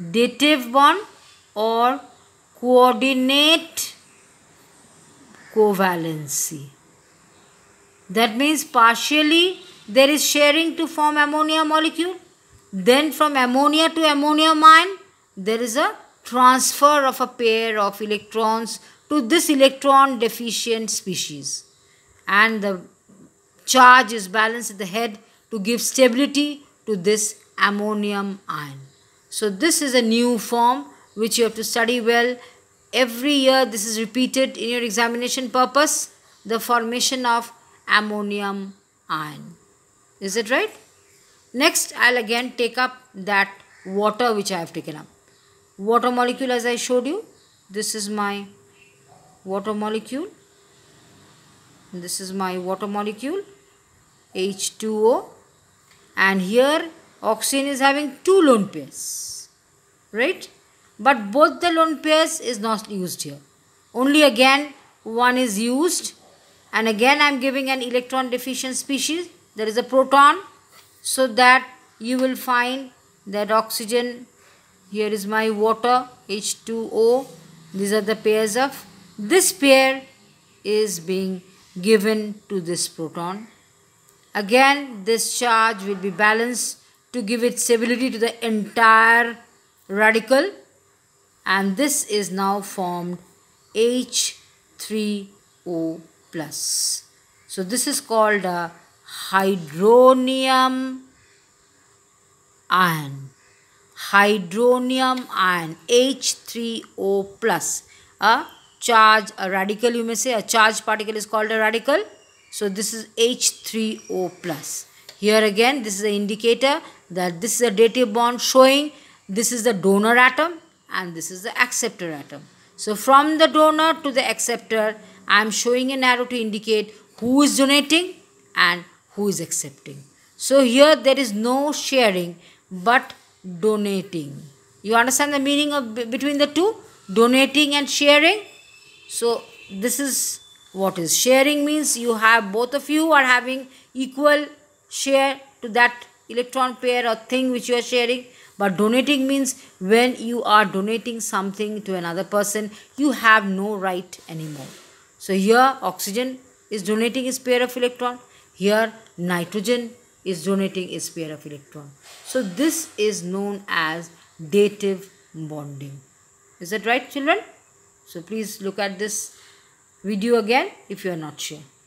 dative bond or coordinate covalency. That means partially there is sharing to form ammonia molecule. Then from ammonia to ammonium ion, there is a transfer of a pair of electrons to this electron deficient species. And the charge is balanced at the head to give stability to this ammonium ion. So this is a new form which you have to study well. Every year this is repeated in your examination purpose. The formation of ammonium ion. Is it right? Next, I'll again take up that water which I have taken up. Water molecule as I showed you. This is my water molecule. This is my water molecule. H2O. And here Oxygen is having two lone pairs, right? But both the lone pairs is not used here. Only again one is used and again I am giving an electron deficient species. There is a proton so that you will find that oxygen here is my water H2O these are the pairs of this pair is being given to this proton again this charge will be balanced to give its stability to the entire radical and this is now formed h three O plus. So this is called a hydronium ion. Hydronium ion h three O plus. A charge, a radical you may say, a charged particle is called a radical. So this is h three O plus. Here again, this is the indicator that this is a dative bond showing this is the donor atom and this is the acceptor atom. So from the donor to the acceptor, I am showing an arrow to indicate who is donating and who is accepting. So here there is no sharing but donating. You understand the meaning of between the two? Donating and sharing. So this is what is sharing means you have both of you are having equal share to that electron pair or thing which you are sharing but donating means when you are donating something to another person you have no right anymore so here oxygen is donating its pair of electron here nitrogen is donating its pair of electron so this is known as dative bonding is that right children so please look at this video again if you are not sure